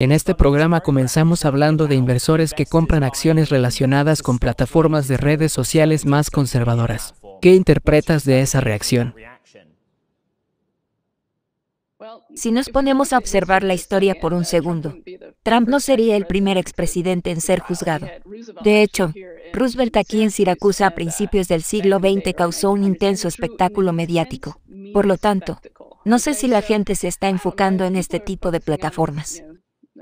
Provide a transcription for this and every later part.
En este programa comenzamos hablando de inversores que compran acciones relacionadas con plataformas de redes sociales más conservadoras. ¿Qué interpretas de esa reacción? Si nos ponemos a observar la historia por un segundo, Trump no sería el primer expresidente en ser juzgado. De hecho, Roosevelt aquí en Siracusa a principios del siglo XX causó un intenso espectáculo mediático. Por lo tanto, no sé si la gente se está enfocando en este tipo de plataformas.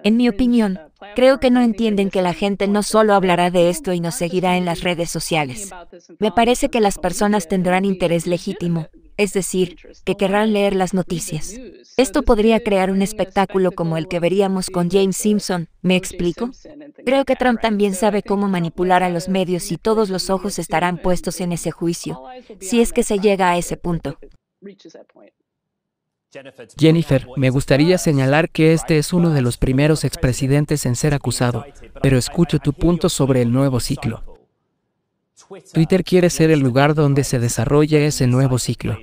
En mi opinión, creo que no entienden que la gente no solo hablará de esto y nos seguirá en las redes sociales. Me parece que las personas tendrán interés legítimo, es decir, que querrán leer las noticias. Esto podría crear un espectáculo como el que veríamos con James Simpson, ¿me explico? Creo que Trump también sabe cómo manipular a los medios y todos los ojos estarán puestos en ese juicio, si es que se llega a ese punto. Jennifer, me gustaría señalar que este es uno de los primeros expresidentes en ser acusado, pero escucho tu punto sobre el nuevo ciclo. Twitter quiere ser el lugar donde se desarrolla ese nuevo ciclo.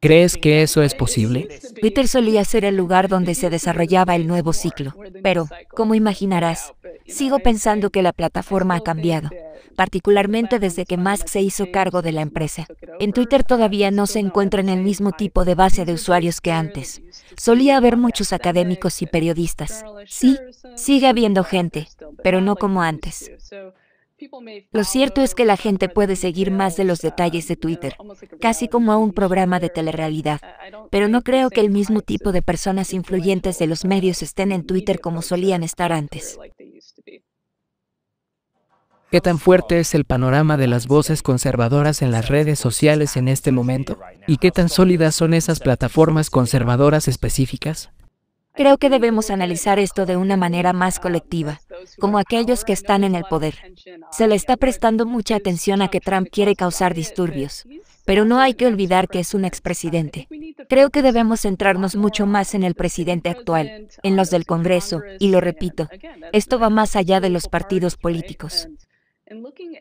¿Crees que eso es posible? Twitter solía ser el lugar donde se desarrollaba el nuevo ciclo, pero, ¿cómo imaginarás, Sigo pensando que la plataforma ha cambiado, particularmente desde que Musk se hizo cargo de la empresa. En Twitter todavía no se encuentran el mismo tipo de base de usuarios que antes. Solía haber muchos académicos y periodistas. Sí, sigue habiendo gente, pero no como antes. Lo cierto es que la gente puede seguir más de los detalles de Twitter, casi como a un programa de telerrealidad, pero no creo que el mismo tipo de personas influyentes de los medios estén en Twitter como solían estar antes. ¿Qué tan fuerte es el panorama de las voces conservadoras en las redes sociales en este momento? ¿Y qué tan sólidas son esas plataformas conservadoras específicas? Creo que debemos analizar esto de una manera más colectiva, como aquellos que están en el poder. Se le está prestando mucha atención a que Trump quiere causar disturbios, pero no hay que olvidar que es un expresidente. Creo que debemos centrarnos mucho más en el presidente actual, en los del Congreso, y lo repito, esto va más allá de los partidos políticos.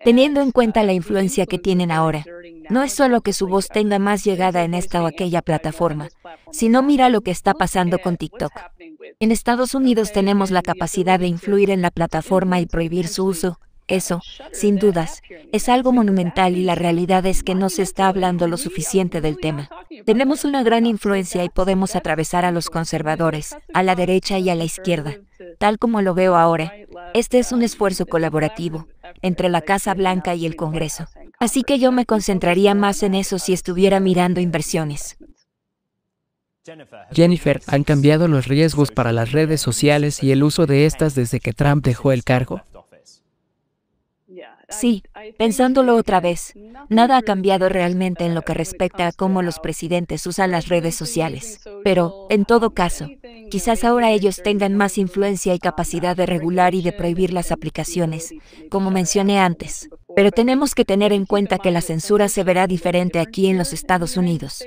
Teniendo en cuenta uh, la influencia que tienen ahora, no es solo que su voz tenga más llegada en esta o aquella plataforma, sino mira lo que está pasando con TikTok. En Estados Unidos tenemos la capacidad de influir en la plataforma y prohibir su uso. Eso, sin dudas, es algo monumental y la realidad es que no se está hablando lo suficiente del tema. Tenemos una gran influencia y podemos atravesar a los conservadores, a la derecha y a la izquierda. Tal como lo veo ahora, este es un esfuerzo colaborativo entre la Casa Blanca y el Congreso. Así que yo me concentraría más en eso si estuviera mirando inversiones. Jennifer, ¿han cambiado los riesgos para las redes sociales y el uso de estas desde que Trump dejó el cargo? Sí, pensándolo otra vez, nada ha cambiado realmente en lo que respecta a cómo los presidentes usan las redes sociales. Pero, en todo caso, quizás ahora ellos tengan más influencia y capacidad de regular y de prohibir las aplicaciones, como mencioné antes. Pero tenemos que tener en cuenta que la censura se verá diferente aquí en los Estados Unidos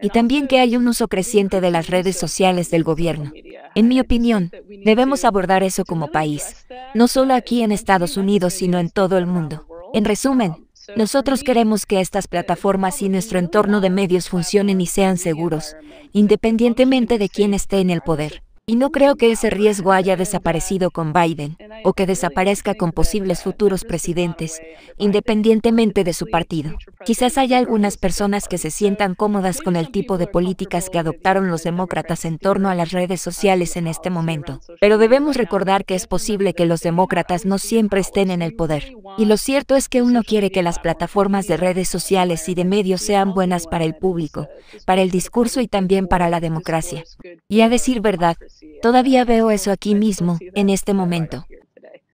y también que hay un uso creciente de las redes sociales del gobierno. En mi opinión, debemos abordar eso como país, no solo aquí en Estados Unidos, sino en todo el mundo. En resumen, nosotros queremos que estas plataformas y nuestro entorno de medios funcionen y sean seguros, independientemente de quién esté en el poder. Y no creo que ese riesgo haya desaparecido con Biden o que desaparezca con posibles futuros presidentes, independientemente de su partido. Quizás haya algunas personas que se sientan cómodas con el tipo de políticas que adoptaron los demócratas en torno a las redes sociales en este momento, pero debemos recordar que es posible que los demócratas no siempre estén en el poder. Y lo cierto es que uno quiere que las plataformas de redes sociales y de medios sean buenas para el público, para el discurso y también para la democracia. Y a decir verdad, Todavía veo eso aquí mismo, en este momento.